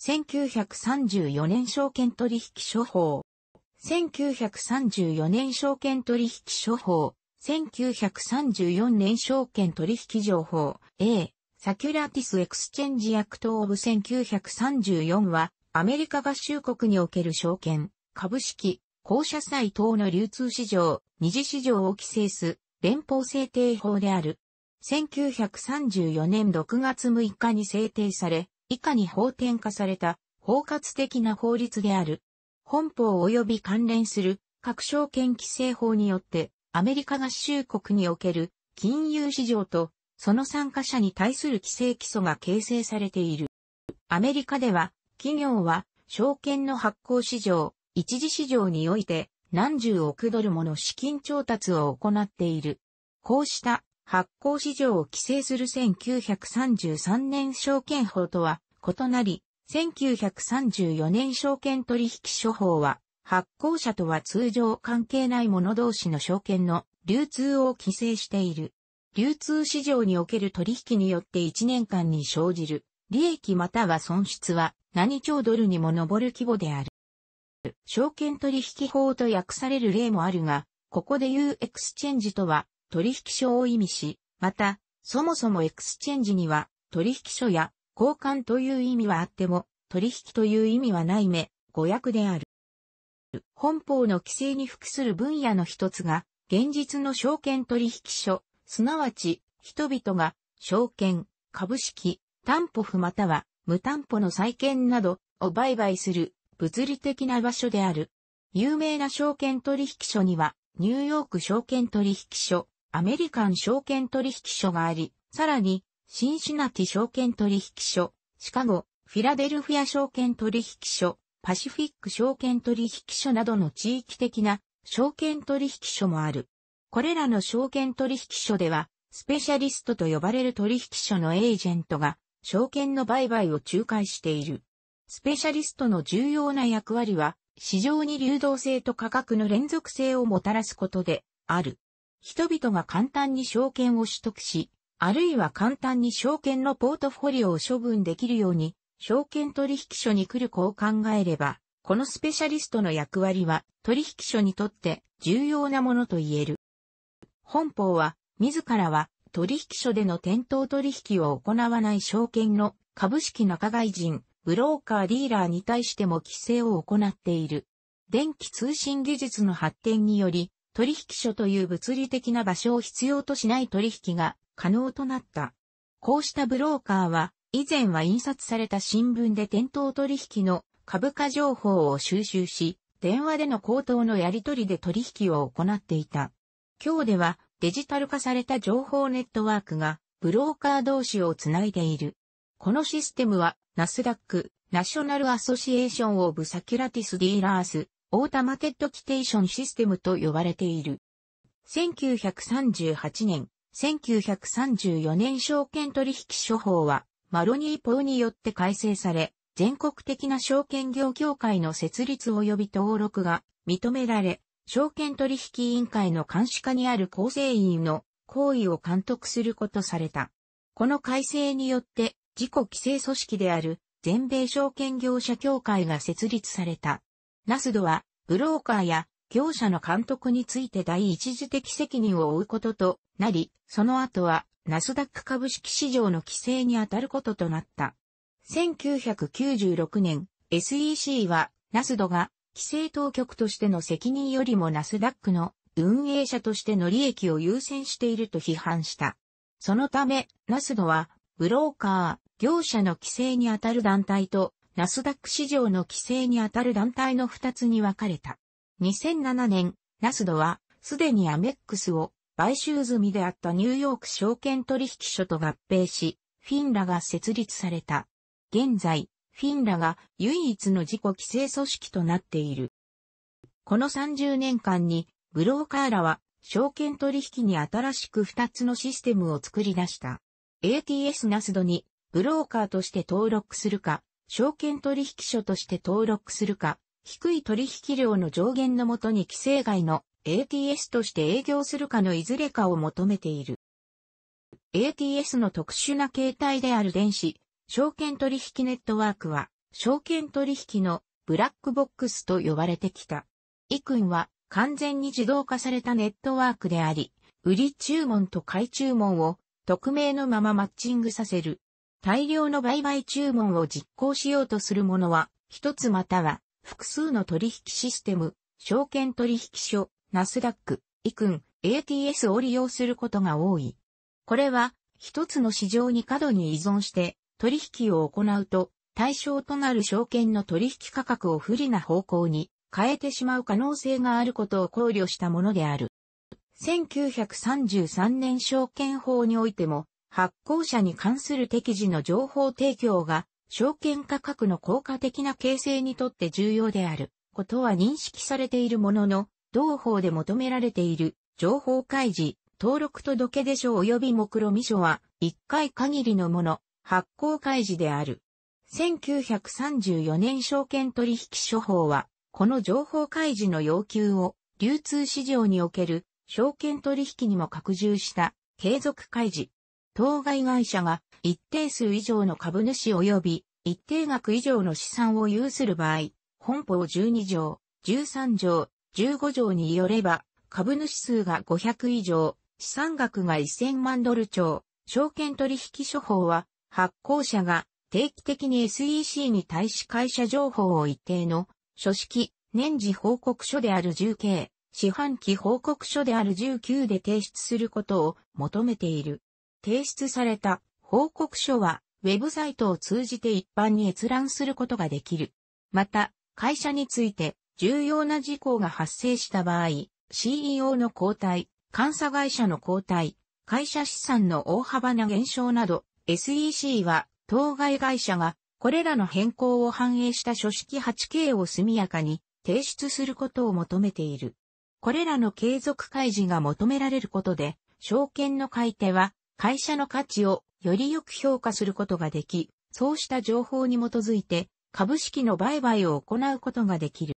1934年証券取引処方。1934年証券取引処方。1934年証券取引情報 A サキュラティスエクスチェンジアクトオブ1934はアメリカ合衆国における証券、株式、公社債等の流通市場、二次市場を規制す連邦制定法である。1934年6月6日に制定され、以下に法典化された包括的な法律である。本法及び関連する各証券規制法によってアメリカ合衆国における金融市場とその参加者に対する規制基礎が形成されている。アメリカでは企業は証券の発行市場、一次市場において何十億ドルもの資金調達を行っている。こうした発行市場を規制する1933年証券法とは異なり、1934年証券取引処法は、発行者とは通常関係ない者同士の証券の流通を規制している。流通市場における取引によって1年間に生じる利益または損失は何兆ドルにも上る規模である。証券取引法と訳される例もあるが、ここで言うエクスチェンジとは取引所を意味し、また、そもそもエクスチェンジには取引所や交換という意味はあっても、取引という意味はない目、語訳である。本法の規制に服する分野の一つが、現実の証券取引所、すなわち、人々が、証券、株式、担保府、または、無担保の債券などを売買する物理的な場所である。有名な証券取引所には、ニューヨーク証券取引所、アメリカン証券取引所があり、さらに、シンシナティ証券取引所、シカゴ、フィラデルフィア証券取引所、パシフィック証券取引所などの地域的な証券取引所もある。これらの証券取引所では、スペシャリストと呼ばれる取引所のエージェントが、証券の売買を仲介している。スペシャリストの重要な役割は、市場に流動性と価格の連続性をもたらすことである。人々が簡単に証券を取得し、あるいは簡単に証券のポートフォリオを処分できるように、証券取引所に来る子を考えれば、このスペシャリストの役割は取引所にとって重要なものと言える。本法は、自らは取引所での店頭取引を行わない証券の株式仲買人、ブローカーディーラーに対しても規制を行っている。電気通信技術の発展により、取引所という物理的な場所を必要としない取引が可能となった。こうしたブローカーは、以前は印刷された新聞で店頭取引の株価情報を収集し、電話での口頭のやり取りで取引を行っていた。今日ではデジタル化された情報ネットワークがブローカー同士をつないでいる。このシステムはナスダック、ナショナルアソシエーションオブサキュラティスディーラース、オータマテッドキテーションシステムと呼ばれている。1938年、1934年証券取引処法は、マロニー・ポーによって改正され、全国的な証券業協会の設立及び登録が認められ、証券取引委員会の監視下にある構成員の行為を監督することされた。この改正によって、自己規制組織である全米証券業者協会が設立された。ナスドは、ブローカーや業者の監督について第一次的責任を負うこととなり、その後は、ナスダック株式市場の規制に当たることとなった。1996年、SEC は、ナスドが、規制当局としての責任よりもナスダックの運営者としての利益を優先していると批判した。そのため、ナスドは、ブローカー、業者の規制に当たる団体とナスダック市場の規制にあたる団体の2つに分かれた。2007年、ナスドは、すでにアメックスを買収済みであったニューヨーク証券取引所と合併し、フィンラが設立された。現在、フィンラが唯一の自己規制組織となっている。この30年間に、ブローカーらは、証券取引に新しく2つのシステムを作り出した。ATS ナスドに、ブローカーとして登録するか、証券取引所として登録するか、低い取引量の上限のもとに規制外の ATS として営業するかのいずれかを求めている。ATS の特殊な形態である電子、証券取引ネットワークは、証券取引のブラックボックスと呼ばれてきた。イクンは完全に自動化されたネットワークであり、売り注文と買い注文を匿名のままマッチングさせる大量の売買注文を実行しようとする者は、一つまたは複数の取引システム、証券取引所、ナスダック、イクン、ATS を利用することが多い。これは、一つの市場に過度に依存して取引を行うと、対象となる証券の取引価格を不利な方向に変えてしまう可能性があることを考慮したものである。1933年証券法においても、発行者に関する適時の情報提供が、証券価格の効果的な形成にとって重要であることは認識されているものの、同法で求められている情報開示、登録届出書及び目論見書は1回限りのもの、発行開示である。1934年証券取引処法は、この情報開示の要求を流通市場における証券取引にも拡充した継続開示、当該会社が一定数以上の株主及び一定額以上の資産を有する場合、本法12条、13条、15条によれば、株主数が500以上、資産額が1000万ドル超、証券取引処方は、発行者が定期的に SEC に対し会社情報を一定の、書式、年次報告書である 10K、四半期報告書である19で提出することを求めている。提出された報告書は、ウェブサイトを通じて一般に閲覧することができる。また、会社について重要な事項が発生した場合、CEO の交代、監査会社の交代、会社資産の大幅な減少など、SEC は当該会社がこれらの変更を反映した書式 8K を速やかに提出することを求めている。これらの継続開示が求められることで、証券の買い手は会社の価値をよりよく評価することができ、そうした情報に基づいて株式の売買を行うことができる。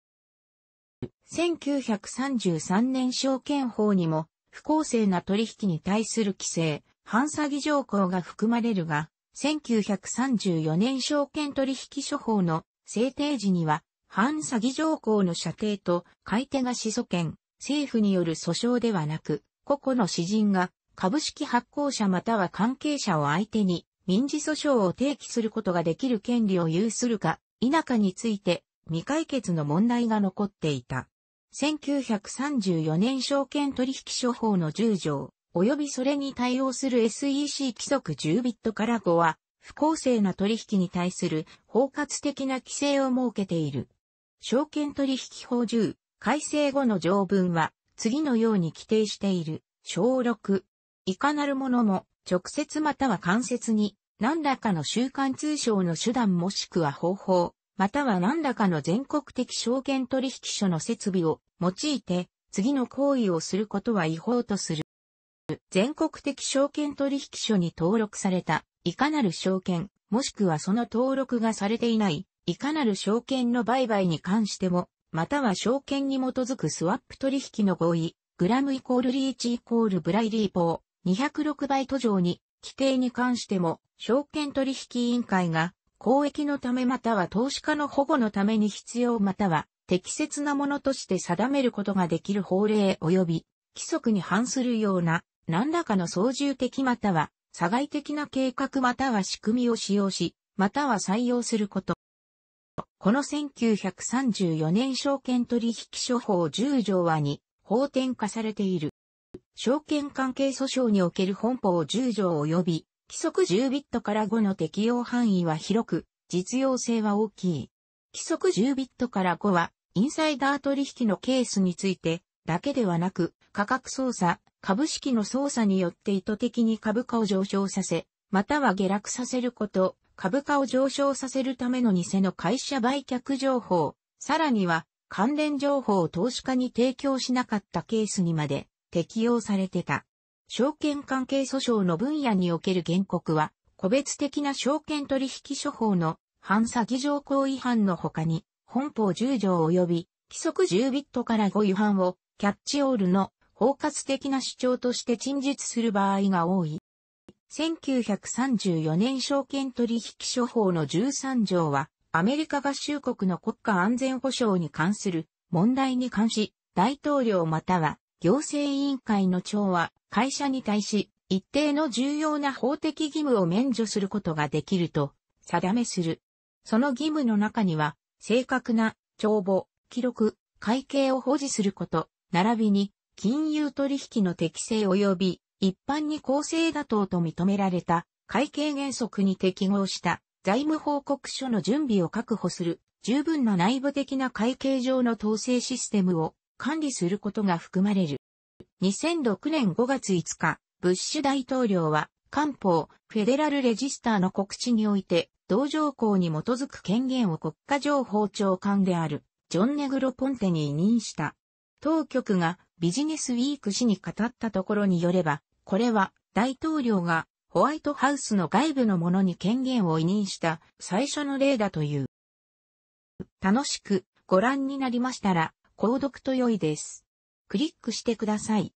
1933年証券法にも不公正な取引に対する規制、反詐欺条項が含まれるが、1934年証券取引処方の制定時には、反詐欺条項の射程と買い手が始祖権、政府による訴訟ではなく、個々の詩人が株式発行者または関係者を相手に民事訴訟を提起することができる権利を有するか否かについて未解決の問題が残っていた。1934年証券取引所法の10条、及びそれに対応する SEC 規則10ビットから5は、不公正な取引に対する包括的な規制を設けている。証券取引法10改正後の条文は次のように規定している。小6、いかなるものも、直接または間接に、何らかの習慣通称の手段もしくは方法、または何らかの全国的証券取引所の設備を用いて、次の行為をすることは違法とする。全国的証券取引所に登録された、いかなる証券、もしくはその登録がされていない、いかなる証券の売買に関しても、または証券に基づくスワップ取引の合意、グラムイコールリーチイコールブライリーポー、206倍途上に、規定に関しても、証券取引委員会が、公益のためまたは投資家の保護のために必要または、適切なものとして定めることができる法令及び、規則に反するような、何らかの操縦的または、差外的な計画または仕組みを使用し、または採用すること。この1934年証券取引処方10条はに法典化されている。証券関係訴訟における本法10条及び、規則10ビットから5の適用範囲は広く、実用性は大きい。規則10ビットから5は、インサイダー取引のケースについて、だけではなく、価格操作、株式の操作によって意図的に株価を上昇させ、または下落させること、株価を上昇させるための偽の会社売却情報、さらには関連情報を投資家に提供しなかったケースにまで適用されてた。証券関係訴訟の分野における原告は、個別的な証券取引処方の反詐欺条項違反の他に、本法10条及び規則10ビットから5違反をキャッチオールの包括的な主張として陳述する場合が多い。1934年証券取引処方の13条は、アメリカ合衆国の国家安全保障に関する問題に関し、大統領または行政委員会の長は会社に対し一定の重要な法的義務を免除することができると定めする。その義務の中には正確な帳簿、記録、会計を保持すること、並びに金融取引の適正及び一般に公正妥当と認められた会計原則に適合した財務報告書の準備を確保する十分な内部的な会計上の統制システムを管理することが含まれる。2006年5月5日、ブッシュ大統領は、官報、フェデラルレジスターの告知において、同条項に基づく権限を国家情報長官である、ジョン・ネグロ・ポンテに委任した。当局がビジネスウィーク誌に語ったところによれば、これは大統領がホワイトハウスの外部の者に権限を委任した最初の例だという。楽しくご覧になりましたら、購読と良いです。クリックしてください。